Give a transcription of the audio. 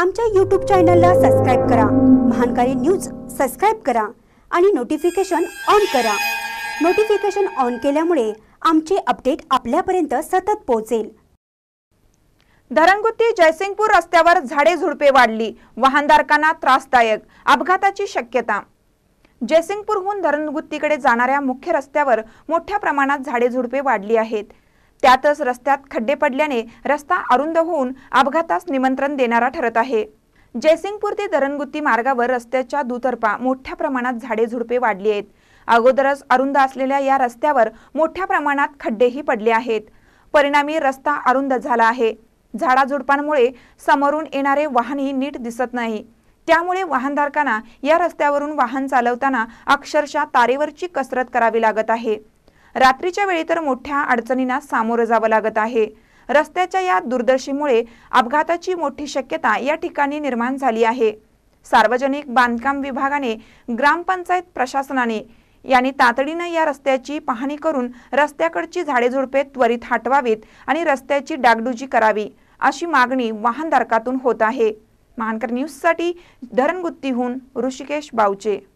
आमच्या यूट्यूब चॅनलला सबस्क्राईब करा महानकारी न्यूज सबस्क्राईब करा आणि नोटिफिकेशन ऑन करा नोटिफिकेशन ऑन केल्यामुळे आमचे अपडेट आपल्यापर्यंत सतत पोहोचेल धरणगुत्ती जयसिंगपूर रस्त्यावर झाडे झुडपे वाढली वाहनधारकांना त्रासदायक अपघाताची शक्यता जयसिंगपूरहून धरणगुत्तीकडे जाणाऱ्या मुख्य रस्त्यावर मोठ्या प्रमाणात झाडे झुडपे वाढली आहेत त्यातच रस्त्यात खड्डे पडल्याने रस्ता अरुंद होऊन अपघातास निमंत्रण देणारा ठरत आहे जयसिंगपूर ते धरणगुत्ती मार्गावर रस्त्याच्या दुतर्फा मोठ्या प्रमाणात झाडे झुडपे वाढली आहेत अगोदरच अरुंद असलेल्या या रस्त्यावर मोठ्या प्रमाणात खड्डेही पडले आहेत परिणामी रस्ता अरुंद झाला आहे झाडाझुडपांमुळे समोरून येणारे वाहनही नीट दिसत नाही त्यामुळे वाहनधारकांना या रस्त्यावरून वाहन चालवताना अक्षरशः तारेवरची कसरत करावी लागत आहे रात्रीच्या वेळी तर मोठ्या अडचणींना सामोरं जावं लागत आहे रस्त्याच्या या दुर्दशीमुळे अपघाताची मोठी शक्यता या ठिकाणी निर्माण झाली आहे सार्वजनिक बांधकाम विभागाने ग्रामपंचायत प्रशासनाने यांनी तातडीनं या रस्त्याची पाहणी करून रस्त्याकडची झाडेझुडपे त्वरित हटवावीत आणि रस्त्याची डागडुजी करावी अशी मागणी वाहनधारकातून होत आहे महानकर न्यूजसाठी धरणगुत्तीहून ऋषिकेश बावचे